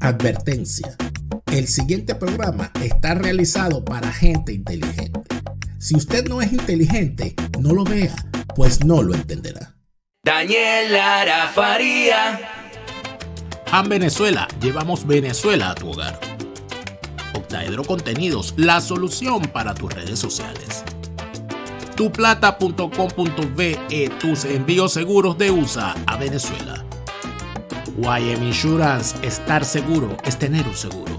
Advertencia. El siguiente programa está realizado para gente inteligente. Si usted no es inteligente, no lo vea, pues no lo entenderá. Daniela Arafaría En Venezuela, llevamos Venezuela a tu hogar. Octaedro Contenidos, la solución para tus redes sociales. Tuplata.com.ve, eh, tus envíos seguros de USA a Venezuela. YM Insurance, estar seguro es tener un seguro.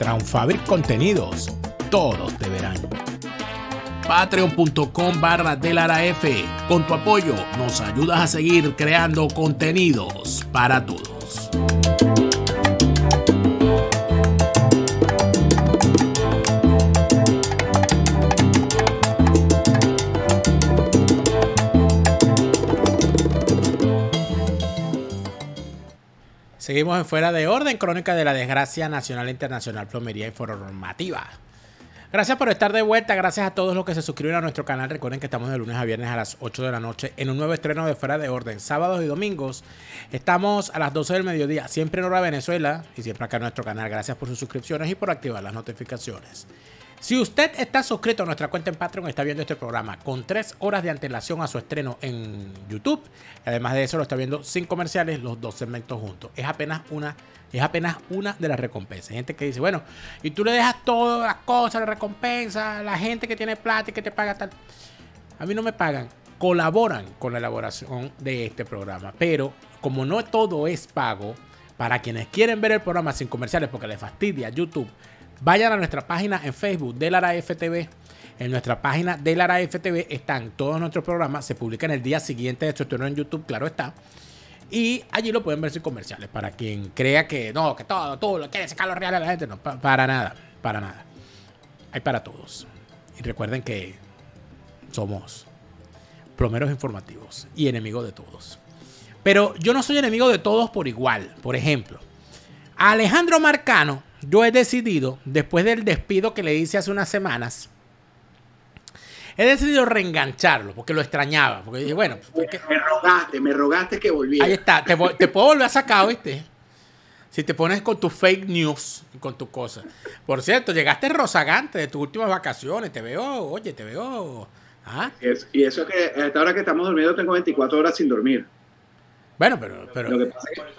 Traunfabric Contenidos, todos te verán. Patreon.com barra F. Con tu apoyo nos ayudas a seguir creando contenidos para todos. Seguimos en Fuera de Orden, crónica de la desgracia nacional e internacional, plomería y foro normativa. Gracias por estar de vuelta, gracias a todos los que se suscriben a nuestro canal. Recuerden que estamos de lunes a viernes a las 8 de la noche en un nuevo estreno de Fuera de Orden. Sábados y domingos estamos a las 12 del mediodía, siempre en hora Venezuela y siempre acá en nuestro canal. Gracias por sus suscripciones y por activar las notificaciones. Si usted está suscrito a nuestra cuenta en Patreon, está viendo este programa con tres horas de antelación a su estreno en YouTube. Además de eso, lo está viendo sin comerciales, los dos segmentos juntos. Es apenas una, es apenas una de las recompensas. gente que dice, bueno, y tú le dejas todas las cosas, las recompensas, la gente que tiene plata y que te paga tal. A mí no me pagan, colaboran con la elaboración de este programa. Pero como no todo es pago, para quienes quieren ver el programa sin comerciales porque les fastidia YouTube, Vayan a nuestra página en Facebook de Lara FTV. En nuestra página de Lara FTV están todos nuestros programas. Se publican el día siguiente de estos estreno en YouTube, claro está. Y allí lo pueden ver sin comerciales. Para quien crea que no, que todo, todo lo quiere sacar los reales a la gente. No, para nada, para nada. Hay para todos. Y recuerden que somos plomeros informativos y enemigos de todos. Pero yo no soy enemigo de todos por igual. Por ejemplo, Alejandro Marcano yo he decidido, después del despido que le hice hace unas semanas, he decidido reengancharlo porque lo extrañaba. Porque dije, bueno, pues, me rogaste, me rogaste que volviera. Ahí está, te, puedo volver a sacar, ¿viste? Si te pones con tus fake news, con tus cosas Por cierto, llegaste rozagante de tus últimas vacaciones. Te veo, oye, te veo. Ah. y eso es que hasta ahora que estamos durmiendo tengo 24 horas sin dormir. Bueno, pero...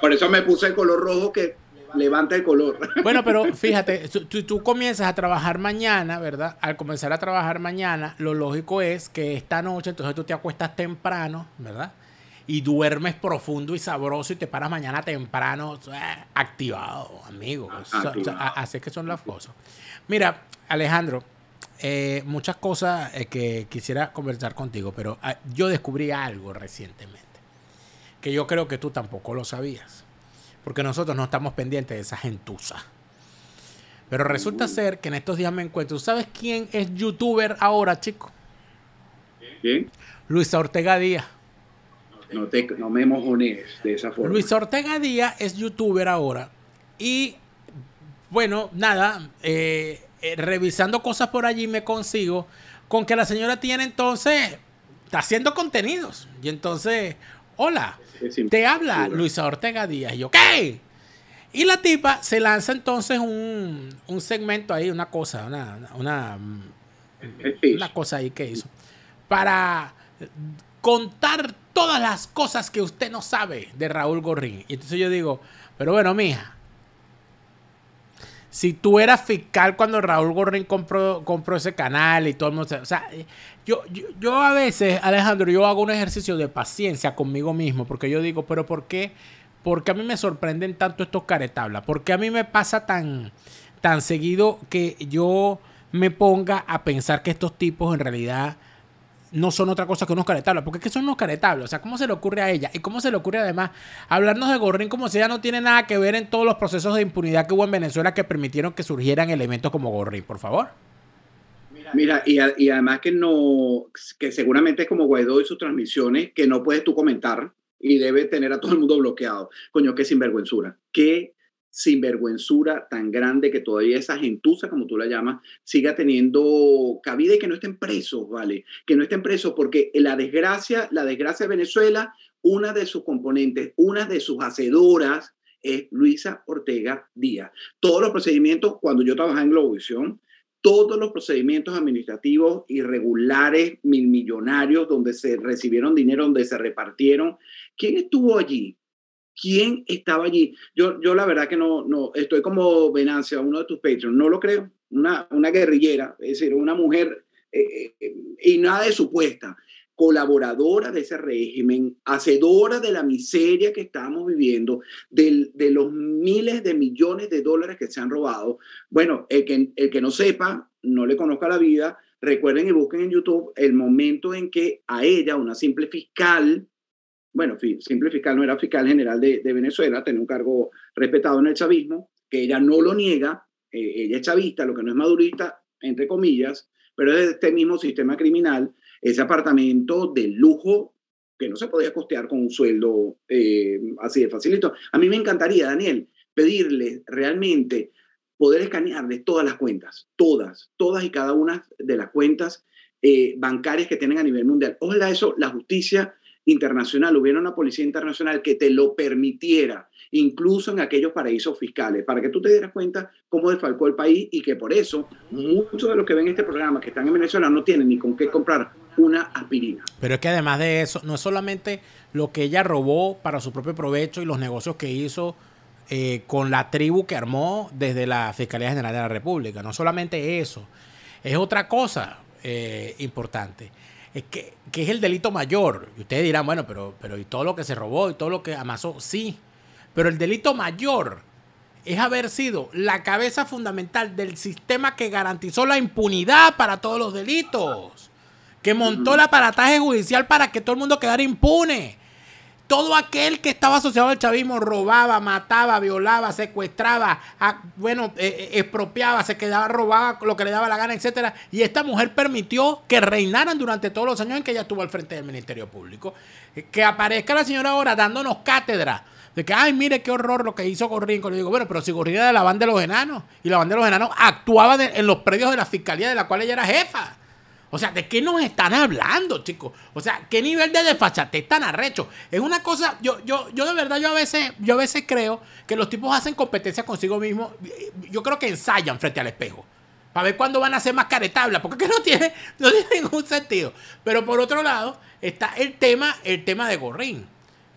por eso me puse el color rojo que levanta el color. Bueno, pero fíjate, tú, tú, comienzas a trabajar mañana, ¿verdad? Al comenzar a trabajar mañana, lo lógico es que esta noche, entonces tú te acuestas temprano, ¿verdad? Y duermes profundo y sabroso y te paras mañana temprano, activado, amigo. Ah, así es que son las cosas. Mira, Alejandro, eh, muchas cosas eh, que quisiera conversar contigo, pero ah, yo descubrí algo recientemente que yo creo que tú tampoco lo sabías porque nosotros no estamos pendientes de esa gentuza. Pero resulta uh. ser que en estos días me encuentro. ¿Sabes quién es youtuber ahora, chico? ¿Quién? Luisa Ortega Díaz. No, me mojones de esa forma. Luisa Ortega Díaz es youtuber ahora. Y bueno, nada, eh, eh, revisando cosas por allí me consigo con que la señora tiene entonces, está haciendo contenidos. Y entonces hola, te habla Luisa Ortega Díaz. Y yo, ¿qué? Y la tipa se lanza entonces un, un segmento ahí, una cosa, una, una, cosa ahí que hizo, para contar todas las cosas que usted no sabe de Raúl Gorrín. Y entonces yo digo, pero bueno, mija, si tú eras fiscal cuando Raúl Gorrín compró, compró ese canal y todo el mundo. O sea, yo, yo, a veces, Alejandro, yo hago un ejercicio de paciencia conmigo mismo, porque yo digo, pero ¿por qué? Porque a mí me sorprenden tanto estos caretablas, porque a mí me pasa tan, tan seguido que yo me ponga a pensar que estos tipos en realidad no son otra cosa que unos caretablas? porque qué son unos caretablas? o sea, ¿cómo se le ocurre a ella? ¿Y cómo se le ocurre además hablarnos de Gorrín como si ella no tiene nada que ver en todos los procesos de impunidad que hubo en Venezuela que permitieron que surgieran elementos como Gorrín, por favor? Mira, y, además que no, que seguramente es como Guaidó y sus transmisiones, que no puedes tú comentar y debe tener a todo el mundo bloqueado. Coño, qué sinvergüenzura. Qué sinvergüenzura tan grande que todavía esa gentuza, como tú la llamas, siga teniendo cabida y que no estén presos, ¿vale? Que no estén presos porque la desgracia, la desgracia de Venezuela, una de sus componentes, una de sus hacedoras es Luisa Ortega Díaz. Todos los procedimientos, cuando yo trabajaba en Globovisión, todos los procedimientos administrativos irregulares, mil millonarios, donde se recibieron dinero, donde se repartieron. ¿Quién estuvo allí? ¿Quién estaba allí? Yo, yo la verdad que no, no, estoy como Venancia, uno de tus patrons, no lo creo. Una, una guerrillera, es decir, una mujer eh, eh, y nada de supuesta colaboradora de ese régimen, hacedora de la miseria que estamos viviendo, de los miles de millones de dólares que se han robado. Bueno, el que, el que no sepa, no le conozca la vida, recuerden y busquen en YouTube el momento en que a ella, una simple fiscal, bueno, simple fiscal no era fiscal general de, Venezuela, tenía un cargo respetado en el chavismo, que ella no lo niega, eh, ella es chavista, lo que no es madurista, entre comillas, pero es de este mismo sistema criminal ese apartamento de lujo que no se podía costear con un sueldo eh, así de facilito. A mí me encantaría, Daniel, pedirle realmente poder escanearles todas las cuentas, todas, todas y cada una de las cuentas eh, bancarias que tienen a nivel mundial. Ojalá eso, la justicia internacional, hubiera una policía internacional que te lo permitiera, incluso en aquellos paraísos fiscales, para que tú te dieras cuenta cómo desfalcó el país y que por eso muchos de los que ven este programa que están en Venezuela no tienen ni con qué comprar una aspirina. Pero es que además de eso, no es solamente lo que ella robó para su propio provecho y los negocios que hizo eh, con la tribu que armó desde la Fiscalía General de la República, no solamente eso, es otra cosa eh, importante. Es que, es el delito mayor. Y ustedes dirán, bueno, pero, pero y todo lo que se robó y todo lo que amasó, sí. Pero el delito mayor es haber sido la cabeza fundamental del sistema que garantizó la impunidad para todos los delitos que montó el aparataje judicial para que todo el mundo quedara impune. Todo aquel que estaba asociado al chavismo robaba, mataba, violaba, secuestraba, bueno, eh, eh, expropiaba, se quedaba, robaba lo que le daba la gana, etcétera. Y esta mujer permitió que reinaran durante todos los años en que ella estuvo al frente del Ministerio Público. Eh, que aparezca la señora ahora dándonos cátedra de que, ay, mire qué horror lo que hizo Gorrinco. Le digo, bueno, pero si Gorrinco era de la banda de los enanos y la banda de los enanos actuaba en los predios de la fiscalía de la cual ella era jefa. O sea, ¿de qué nos están hablando, chicos? O sea, ¿qué nivel de desfachate están arrecho? Es una cosa, yo, yo, yo de verdad, yo a veces, yo a veces creo que los tipos hacen competencia consigo mismos. Eh, yo creo que ensayan frente al espejo. Para ver cuándo van a ser más caretabla, porque no tiene, no tiene ningún sentido. Pero por otro lado, está el tema, el tema de Gorrín.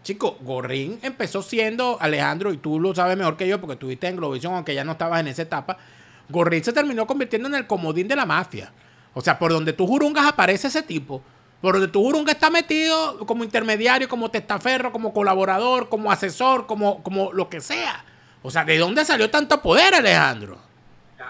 Chico, Gorrín empezó siendo, Alejandro, y tú lo sabes mejor que yo, porque estuviste en Globovisión, aunque ya no estabas en esa etapa. Gorrín se terminó convirtiendo en el comodín de la mafia. O sea, por donde tú jurungas aparece ese tipo. Por donde tú jurungas está metido como intermediario, como testaferro, como colaborador, como asesor, como, como lo que sea. O sea, ¿de dónde salió tanto poder, Alejandro?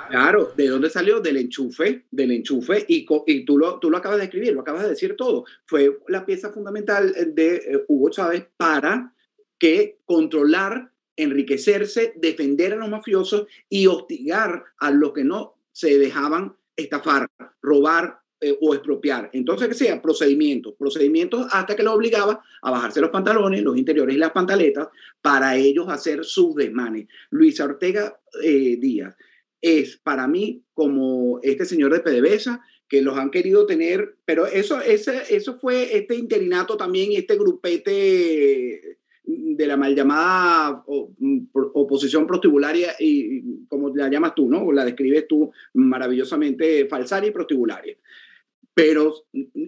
Claro, ¿de dónde salió? Del enchufe, del enchufe, y, tú, lo, tú lo acabas de escribir, lo acabas de decir todo. Fue la pieza fundamental de eh, Hugo Chávez para que controlar, enriquecerse, defender a los mafiosos y hostigar a los que no se dejaban estafar, robar eh, o expropiar. Entonces, que sea procedimientos, procedimientos hasta que lo obligaba a bajarse los pantalones, los interiores y las pantaletas para ellos hacer sus desmanes. Luisa Ortega eh, Díaz es para mí como este señor de PDVSA, que los han querido tener, pero eso, ese, eso fue este interinato también y este grupete de la mal llamada mm, oposición prostibularia y como la llamas tú, ¿no? La describes tú maravillosamente falsaria y prostibularia. Pero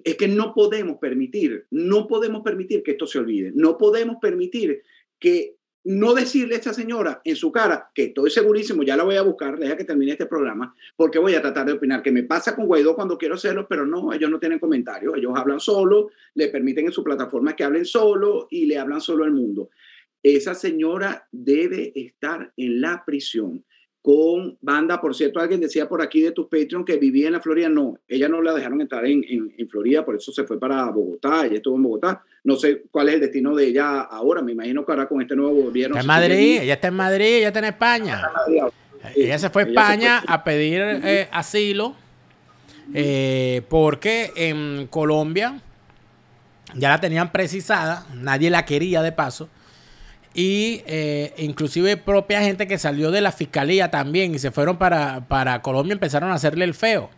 es que no podemos permitir, no podemos permitir que esto se olvide, no podemos permitir que no decirle a esta señora en su cara, que estoy segurísimo, ya la voy a buscar, deja que termine este programa, porque voy a tratar de opinar, que me pasa con Guaidó cuando quiero hacerlo, pero no, ellos no tienen comentarios, ellos hablan solo, le permiten en su plataforma que hablen solo y le hablan solo al mundo. Esa señora debe estar en la prisión con banda. Por cierto, alguien decía por aquí de tus Patreon que vivía en la Florida. No, ella no la dejaron entrar en, Florida, por eso se fue para Bogotá. Ella estuvo en Bogotá. No sé cuál es el destino de ella ahora. Me imagino que ahora con este nuevo gobierno. en Madrid, ella está en Madrid, ella está en España. Eh, ella se fue a España a pedir eh, asilo eh, porque en Colombia ya la tenían precisada, nadie la quería de paso y eh, inclusive propia gente que salió de la fiscalía también y se fueron para, para Colombia empezaron a hacerle el feo.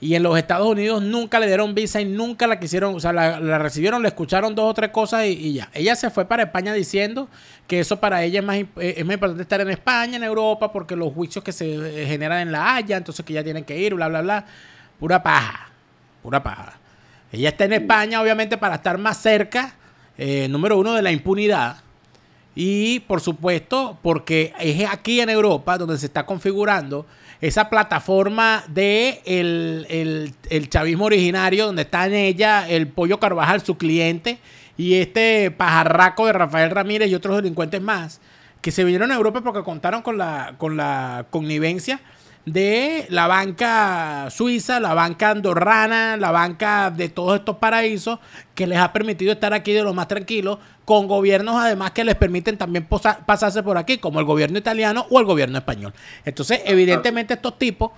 Y en los Estados Unidos nunca le dieron visa y nunca la quisieron, o sea, la, recibieron, le escucharon dos o tres cosas y, ya. Ella se fue para España diciendo que eso para ella es más, eh, importante estar en España, en Europa, porque los juicios que se eh, generan en La Haya, entonces que ya tienen que ir, bla, bla, bla. Pura paja, pura paja. Ella está en España, obviamente, para estar más cerca, número uno, de la impunidad. Y por supuesto, porque es aquí en Europa donde se está configurando esa plataforma de el, chavismo originario, donde está en ella el Pollo Carvajal, su cliente, y este pajarraco de Rafael Ramírez y otros delincuentes más, que se vinieron a Europa porque contaron con la, con la connivencia de la banca suiza, la banca andorrana, la banca de todos estos paraísos que les ha permitido estar aquí de lo más tranquilo, con gobiernos además que les permiten también pasarse por aquí, como el gobierno italiano o el gobierno español. Entonces, ah, evidentemente estos tipos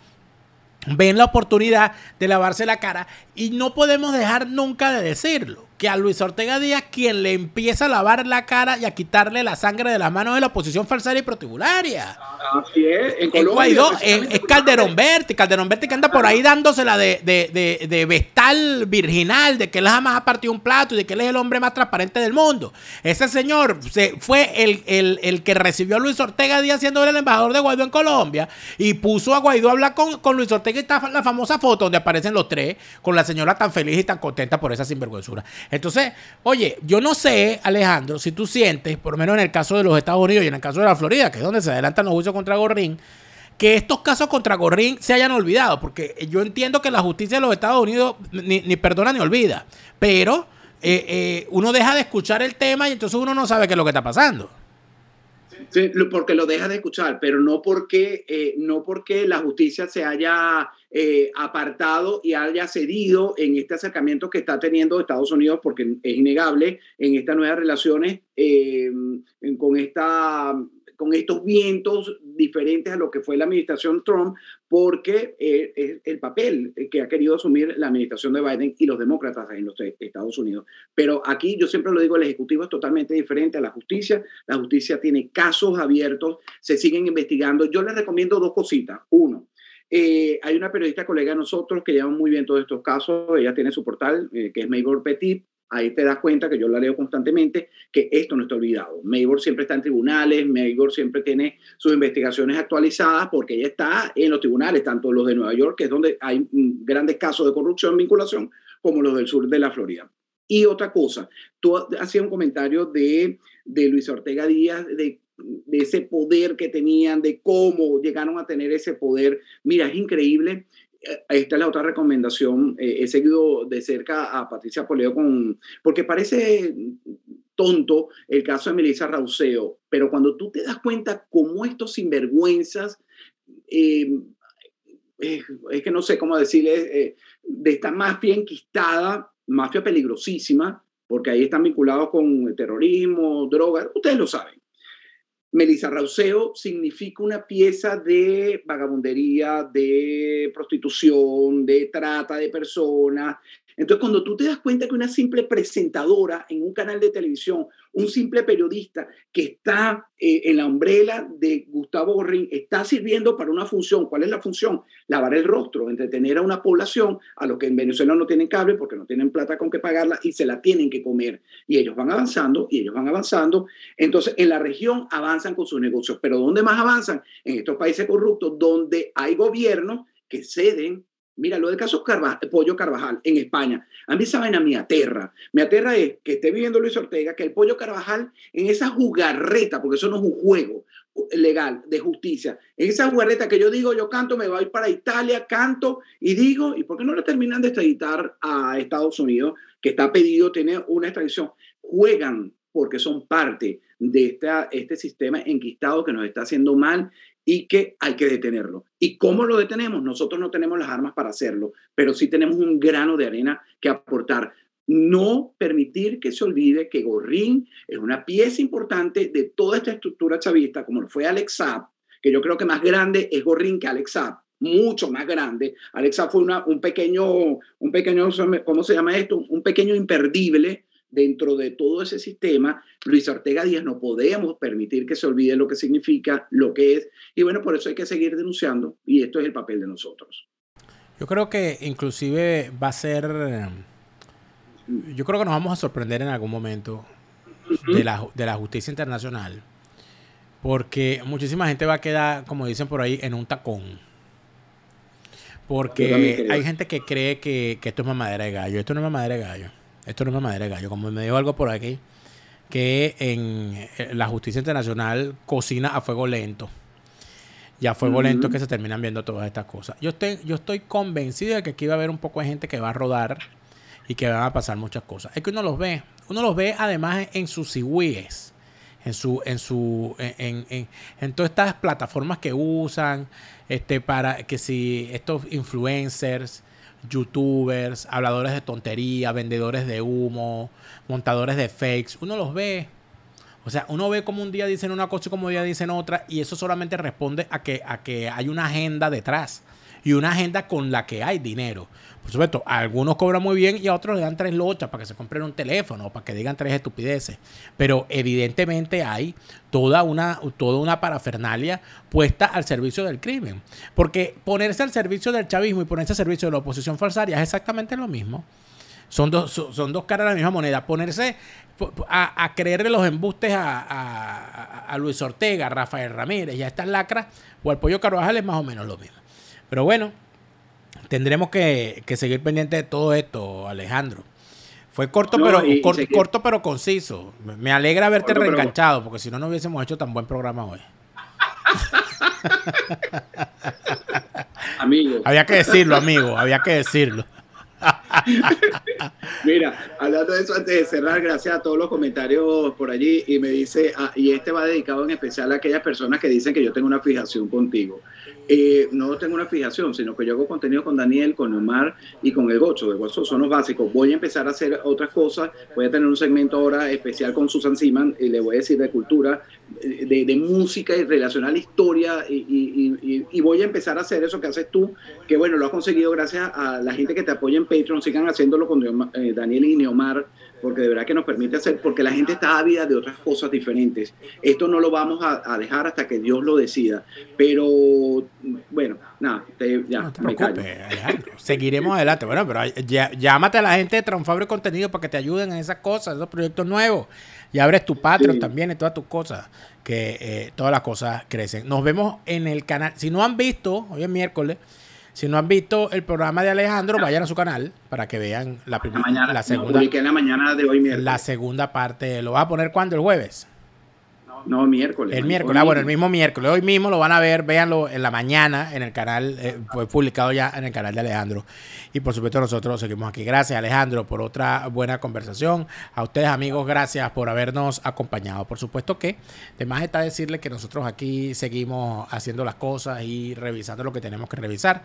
ven la oportunidad de lavarse la cara y no podemos dejar nunca de decirlo. Y a Luis Ortega Díaz quien le empieza a lavar la cara y a quitarle la sangre de las manos de la oposición falsaria y protibularia. Así es, Guaidó, pues, es, Calderón Berti Calderón Berti que anda por ahí dándosela de, de, de, vestal virginal, de que él jamás ha partido un plato y de que él es el hombre más transparente del mundo. Ese señor se, fue el, que recibió a Luis Ortega Díaz siendo el embajador de Guaidó en Colombia y puso a Guaidó a hablar con, con Luis Ortega y está la famosa foto donde aparecen los tres con la señora tan feliz y tan contenta por esa sinvergüenzura. Entonces, oye, yo no sé, Alejandro, si tú sientes, por lo menos en el caso de los Estados Unidos y en el caso de la Florida, que es donde se adelantan los juicios contra Gorrín, que estos casos contra Gorrín se hayan olvidado, porque yo entiendo que la justicia de los Estados Unidos ni, perdona ni olvida, pero eh, eh, uno deja de escuchar el tema y entonces uno no sabe qué es lo que está pasando. Sí, porque lo dejas de escuchar, pero no porque, eh, no porque la justicia se haya eh, apartado y haya cedido en este acercamiento que está teniendo Estados Unidos, porque es innegable en estas nuevas relaciones em, con esta con estos vientos diferentes a lo que fue la administración Trump, porque eh, es el papel que ha querido asumir la administración de Biden y los demócratas en los Estados Unidos. Pero aquí yo siempre lo digo, el Ejecutivo es totalmente diferente a la justicia. La justicia tiene casos abiertos, se siguen investigando. Yo les recomiendo dos cositas. Uno, eh, hay una periodista colega de nosotros que lleva muy bien todos estos casos. Ella tiene su portal, eh, que es Maybor Petit, Ahí te das cuenta que yo la leo constantemente, que esto no está olvidado. Maybor siempre está en tribunales, Maybor siempre tiene sus investigaciones actualizadas porque ella está en los tribunales, tanto los de Nueva York, que es donde hay mm, grandes casos de corrupción, vinculación, como los del sur de la Florida. Y otra cosa, tú hacías un comentario de, de Luis Ortega Díaz, de de ese poder que tenían, de cómo llegaron a tener ese poder. Mira, es increíble esta es la otra recomendación. Eh, he seguido de cerca a Patricia Poleo con, porque parece tonto el caso de Melissa Rauseo, pero cuando tú te das cuenta cómo estos sinvergüenzas, em, es que no sé cómo decirles, eh, de esta mafia enquistada, mafia peligrosísima, porque ahí están vinculados con el terrorismo, drogas, ustedes lo saben. Melissa Rauseo significa una pieza de vagabundería, de prostitución, de trata de personas, entonces, cuando tú te das cuenta que una simple presentadora en un canal de televisión, un simple periodista que está eh, en la umbrella de Gustavo Gorrín, está sirviendo para una función, ¿cuál es la función? Lavar el rostro, entretener a una población a lo que en Venezuela no tienen cable porque no tienen plata con que pagarla y se la tienen que comer. Y ellos van avanzando y ellos van avanzando. Entonces, en la región avanzan con sus negocios, pero ¿dónde más avanzan? En estos países corruptos donde hay gobiernos que ceden Mira, lo del caso Pollo Carvajal en España, a mí saben a mi aterra. Me aterra es que esté viviendo Luis Ortega, que el Pollo Carvajal en esa jugarreta, porque eso no es un juego legal de justicia, en esa jugarreta que yo digo, yo canto, me voy para Italia, canto y digo, ¿y por qué no lo terminan de extraditar a Estados Unidos, que está pedido tener una extradición? Juegan porque son parte de esta, este sistema enquistado que nos está haciendo mal y que hay que detenerlo. ¿Y cómo lo detenemos? Nosotros no tenemos las armas para hacerlo, pero sí tenemos un grano de arena que aportar. No permitir que se olvide que Gorrín es una pieza importante de toda esta estructura chavista, como lo fue Alex que yo creo que más grande es Gorrín que Alex mucho más grande. Alex fue una, un pequeño, un pequeño, ¿cómo se llama esto? Un pequeño imperdible dentro de todo ese sistema, Luis Ortega Díaz no podemos permitir que se olvide lo que significa, lo que es, y bueno, por eso hay que seguir denunciando, y esto es el papel de nosotros. Yo creo que inclusive va a ser, yo creo que nos vamos a sorprender en algún momento de, la, justicia internacional, porque muchísima gente va a quedar, como dicen por ahí, en un tacón. Porque hay gente que cree que, que esto es mamadera de gallo. Esto no es mamadera de gallo esto no es madera de gallo, como me dio algo por aquí, que en eh, la justicia internacional cocina a fuego lento. ya a fuego lento que se terminan viendo todas estas cosas. Yo estoy, yo estoy convencido de que aquí va a haber un poco de gente que va a rodar y que van a pasar muchas cosas. Es que uno los ve, uno los ve además en sus cigüíes, en su, en su, en, en, todas estas plataformas que usan, este, para que si estos influencers, youtubers, habladores de tontería, vendedores de humo, montadores de fakes. Uno los ve. O sea, uno ve como un día dicen una cosa y como un día dicen otra, y eso solamente responde a que, a que hay una agenda detrás y una agenda con la que hay dinero. Por supuesto, algunos cobran muy bien y a otros le dan tres lochas para que se compren un teléfono, o para que digan tres estupideces. Pero evidentemente hay toda una, toda una parafernalia puesta al servicio del crimen. Porque ponerse al servicio del chavismo y ponerse al servicio de la oposición falsaria es exactamente lo mismo. Son dos, son dos caras de la misma moneda. Ponerse a, creer creerle los embustes a, Luis Ortega, a Rafael Ramírez y a estas lacras o al Pollo Carvajal es más o menos lo mismo. Pero bueno, tendremos que, seguir pendiente de todo esto, Alejandro. Fue corto, pero, corto pero conciso. Me alegra haberte reenganchado, porque si no, no hubiésemos hecho tan buen programa hoy. amigo. Había que decirlo, amigo, había que decirlo. Mira, hablando de eso antes de cerrar, gracias a todos los comentarios por allí y me dice, ah, y este va dedicado en especial a aquellas personas que dicen que yo tengo una fijación contigo. Eh, no tengo una fijación, sino que yo hago contenido con Daniel, con Omar y con el Gocho. De Gocho son los básicos. Voy a empezar a hacer otras cosas. Voy a tener un segmento ahora especial con Susan Siman y le voy a decir de cultura, de, música y relacionar la historia. Y, voy a empezar a hacer eso que haces tú, que bueno, lo has conseguido gracias a la gente que te apoya en Patreon. Sigan haciéndolo con eh, Daniel y Neomar porque de verdad que nos permite hacer, porque la gente está ávida de otras cosas diferentes. Esto no lo vamos a, a dejar hasta que Dios lo decida, pero bueno, nada, ya, no te preocupes Seguiremos adelante. Bueno, pero llámate a la gente de Transfabre Contenido para que te ayuden en esas cosas, esos proyectos nuevos. Y abres tu Patreon también y todas tus cosas. Que eh, todas las cosas crecen. Nos vemos en el canal. Si no han visto, hoy es miércoles. Si no han visto el programa de Alejandro, vayan a su canal para que vean la primera, la, la segunda, en la mañana de hoy La segunda parte. Lo va a poner cuando el jueves no, miércoles. El miércoles, ah, bueno, el mismo miércoles. Hoy mismo lo van a ver, véanlo en la mañana en el canal, eh, fue publicado ya en el canal de Alejandro. Y por supuesto nosotros seguimos aquí. Gracias Alejandro por otra buena conversación. A ustedes amigos, gracias por habernos acompañado. Por supuesto que, además está decirle que nosotros aquí seguimos haciendo las cosas y revisando lo que tenemos que revisar.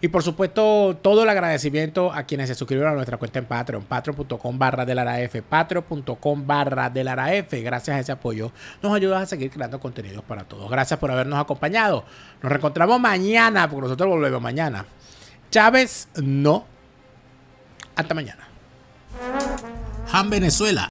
Y por supuesto, todo el agradecimiento a quienes se suscribieron a nuestra cuenta en Patreon, patreon.com barra del F, patreon.com barra del F. Gracias a ese apoyo nos ayudas a seguir creando contenidos para todos. Gracias por habernos acompañado. Nos reencontramos mañana, porque nosotros volvemos mañana. Chávez, no. Hasta mañana. Han Venezuela